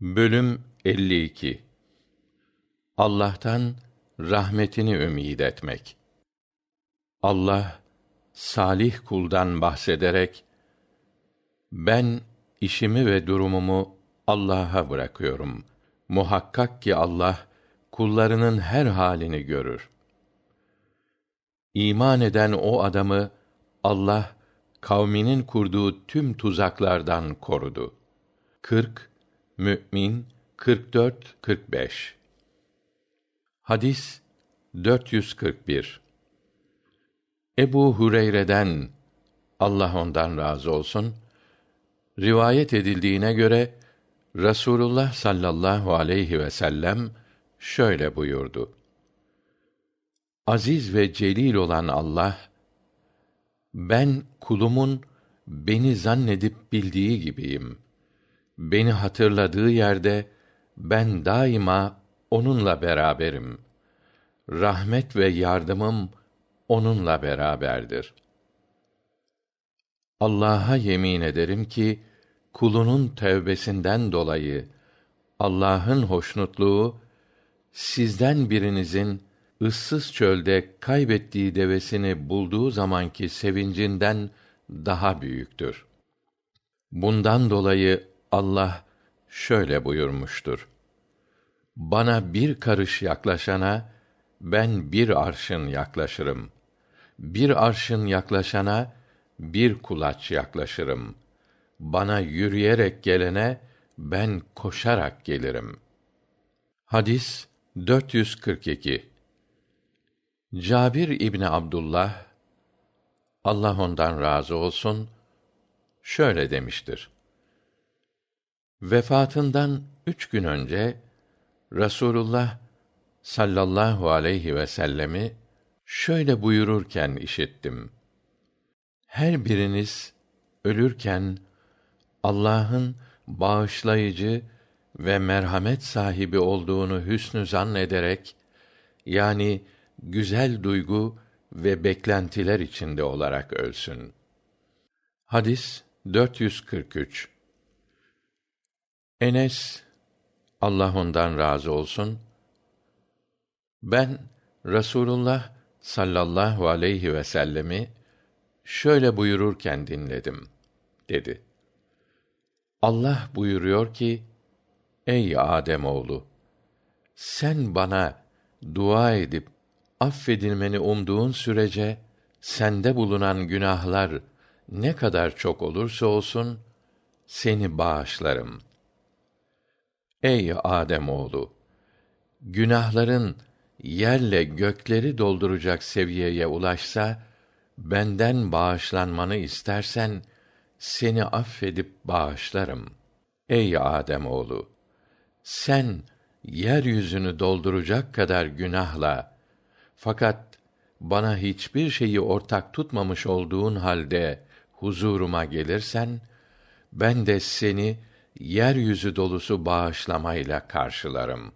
Bölüm 52 Allah'tan rahmetini ümid etmek. Allah salih kuldan bahsederek ben işimi ve durumumu Allah'a bırakıyorum. Muhakkak ki Allah kullarının her halini görür. İman eden o adamı Allah kavminin kurduğu tüm tuzaklardan korudu. 40 Mü'min 44 45 Hadis 441 Ebu Hureyre'den Allah ondan razı olsun rivayet edildiğine göre Rasulullah sallallahu aleyhi ve sellem şöyle buyurdu. Aziz ve celil olan Allah ben kulumun beni zannedip bildiği gibiyim beni hatırladığı yerde ben daima onunla beraberim. Rahmet ve yardımım onunla beraberdir. Allah'a yemin ederim ki kulunun tevbesinden dolayı Allah'ın hoşnutluğu sizden birinizin ıssız çölde kaybettiği devesini bulduğu zamanki sevincinden daha büyüktür. Bundan dolayı Allah şöyle buyurmuştur. Bana bir karış yaklaşana ben bir arşın yaklaşırım. Bir arşın yaklaşana bir kulaç yaklaşırım. Bana yürüyerek gelene ben koşarak gelirim. Hadis 442 Cabir İbni Abdullah Allah ondan razı olsun şöyle demiştir. Vefatından üç gün önce Rasulullah sallallahu aleyhi ve sellemi şöyle buyururken işittim. Her biriniz ölürken Allah'ın bağışlayıcı ve merhamet sahibi olduğunu hüsnü zannederek yani güzel duygu ve beklentiler içinde olarak ölsün. Hadis 443 Enes Allah ondan razı olsun ben Rasulullah sallallahu aleyhi vsellem'i şöyle buyururken dinledim dedi allah buyuruyor ki ey ademoğlu sen bana dua edip affedilmeni umduğun sürece sende bulunan günahlar ne kadar çok olursa olsun seni bağışlarım Ey Adem oğlu, günahların yerle gökleri dolduracak seviyeye ulaşsa benden bağışlanmanı istersen seni affedip bağışlarım. Ey Adem oğlu, sen yeryüzünü dolduracak kadar günahla fakat bana hiçbir şeyi ortak tutmamış olduğun halde huzuruma gelirsen ben de seni yeryüzü dolusu bağışlamayla karşılarım.''